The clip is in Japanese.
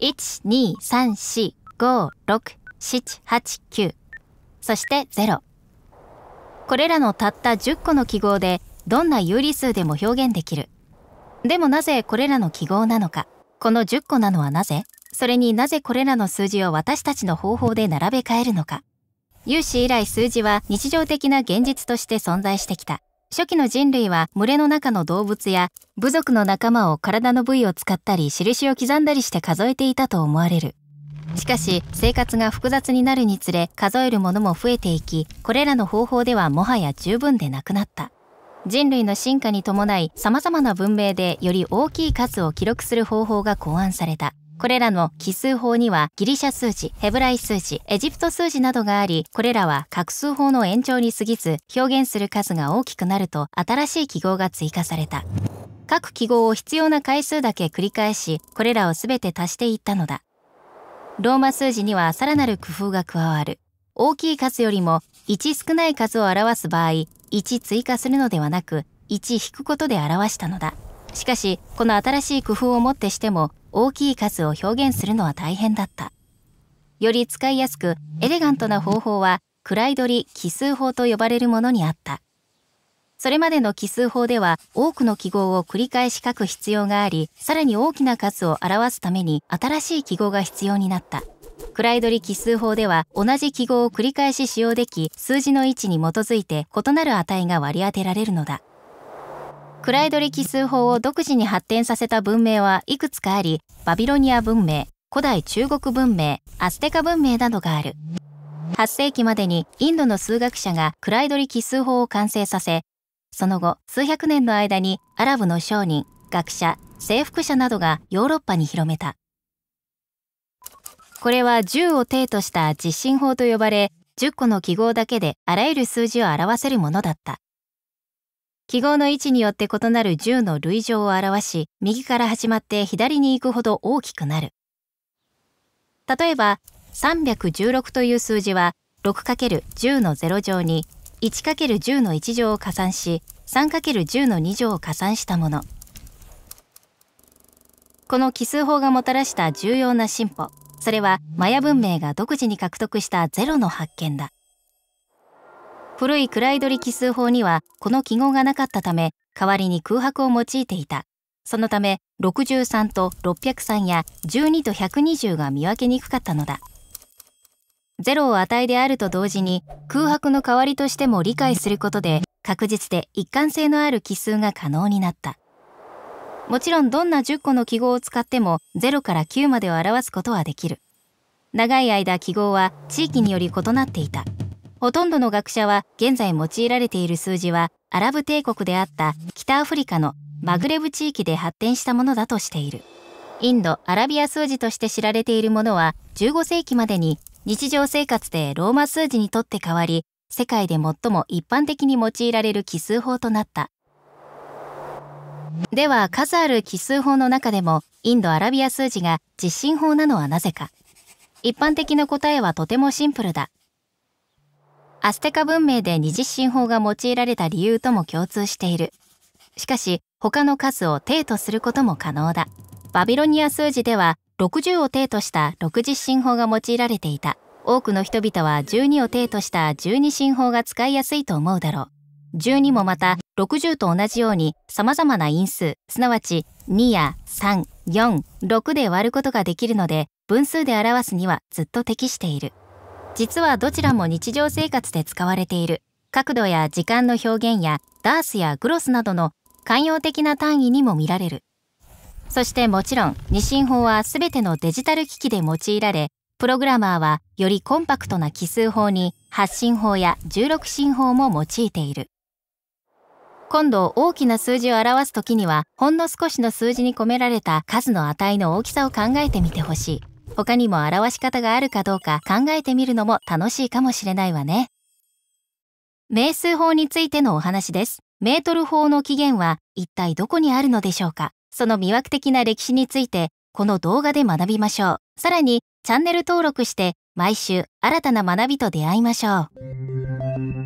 123456789そして0これらのたった10個の記号でどんな有理数でも表現できるでもなぜこれらの記号なのかこの10個なのはなぜそれになぜこれらの数字を私たちの方法で並べ替えるのか有史以来数字は日常的な現実として存在してきた初期の人類は群れの中の動物や部族の仲間を体の部位を使ったり印を刻んだりして数えていたと思われる。しかし生活が複雑になるにつれ数えるものも増えていきこれらの方法ではもはや十分でなくなった人類の進化に伴い様々な文明でより大きい数を記録する方法が考案されたこれらの奇数法にはギリシャ数字、ヘブライ数字、エジプト数字などがあり、これらは画数法の延長に過ぎず、表現する数が大きくなると新しい記号が追加された。各記号を必要な回数だけ繰り返し、これらを全て足していったのだ。ローマ数字にはさらなる工夫が加わる。大きい数よりも1少ない数を表す場合、1追加するのではなく、1引くことで表したのだ。しかし、この新しい工夫をもってしても、大きい数を表現するのは大変だった。より使いやすくエレガントな方法は位取り奇数法と呼ばれるものにあった。それまでの奇数法では多くの記号を繰り返し書く必要があり、さらに大きな数を表すために新しい記号が必要になった。位取り奇数法では同じ記号を繰り返し使用でき、数字の位置に基づいて異なる値が割り当てられるのだ。暗取り奇数法を独自に発展させた文明はいくつかあり、バビロニア文明、古代中国文明、アステカ文明などがある。8世紀までにインドの数学者が位取り奇数法を完成させ、その後数百年の間にアラブの商人、学者、征服者などがヨーロッパに広めた。これは10を定とした実信法と呼ばれ、10個の記号だけであらゆる数字を表せるものだった。記号の位置によって異なる10の類乗を表し、右から始まって左に行くほど大きくなる。例えば、316という数字は、6×10 の0乗に 1×10 の1乗を加算し、3×10 の2乗を加算したもの。この奇数法がもたらした重要な進歩、それはマヤ文明が独自に獲得したゼロの発見だ。古い暗い取奇数法にはこの記号がなかったため代わりに空白を用いていたそのため63と603や12と120が見分けにくかったのだ0を値であると同時に空白の代わりとしても理解することで確実で一貫性のある奇数が可能になったもちろんどんな10個の記号を使っても0から9までを表すことはできる長い間記号は地域により異なっていた。ほとんどの学者は現在用いられている数字はアラブ帝国であった北アフリカのマグレブ地域で発展したものだとしている。インド・アラビア数字として知られているものは15世紀までに日常生活でローマ数字にとって変わり世界で最も一般的に用いられる奇数法となった。では数ある奇数法の中でもインド・アラビア数字が実信法なのはなぜか。一般的な答えはとてもシンプルだ。アステカ文明で二次進法が用いられた理由とも共通している。しかし、他の数を定とすることも可能だ。バビロニア数字では、60を定とした6次進法が用いられていた。多くの人々は12を定とした12進法が使いやすいと思うだろう。12もまた60と同じように様々な因数、すなわち2や3、4、6で割ることができるので、分数で表すにはずっと適している。実はどちらも日常生活で使われている角度や時間の表現やダースやグロスなどの慣用的な単位にも見られるそしてもちろん二進法は全てのデジタル機器で用いられプログラマーはよりコンパクトな奇数法に発進法や16進法も用いている今度大きな数字を表す時にはほんの少しの数字に込められた数の値の大きさを考えてみてほしい他にも表し方があるかどうか考えてみるのも楽しいかもしれないわね。名数法についてのお話です。メートル法の起源は一体どこにあるのでしょうかその魅惑的な歴史についてこの動画で学びましょう。さらにチャンネル登録して毎週新たな学びと出会いましょう。